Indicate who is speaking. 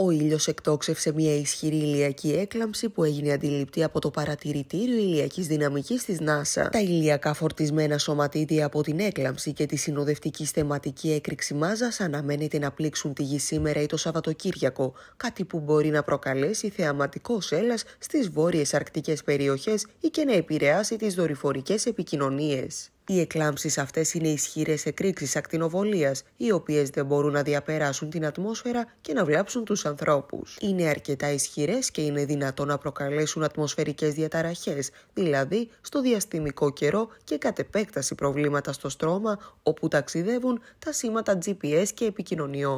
Speaker 1: Ο ήλιος εκτόξευσε μια ισχυρή ηλιακή έκλαμψη που έγινε αντιληπτή από το παρατηρητήριο ηλιακής δυναμικής της NASA. Τα ηλιακά φορτισμένα σωματίδια από την έκλαμψη και τη συνοδευτική θεματική έκρηξη μάζας αναμένεται να πλήξουν τη γη σήμερα ή το Σαββατοκύριακο, κάτι που μπορεί να προκαλέσει θεαματικός έλας στις βόρειες αρκτικές περιοχές ή και να επηρεάσει τις δορυφορικές επικοινωνίες. Οι εκλάμψεις αυτές είναι ισχυρές εκρήξεις ακτινοβολίας, οι οποίες δεν μπορούν να διαπεράσουν την ατμόσφαιρα και να βλάψουν τους ανθρώπους. Είναι αρκετά ισχυρές και είναι δυνατό να προκαλέσουν ατμοσφαιρικές διαταραχές, δηλαδή στο διαστημικό καιρό και κατ' επέκταση προβλήματα στο στρώμα, όπου ταξιδεύουν τα σήματα GPS και επικοινωνιών.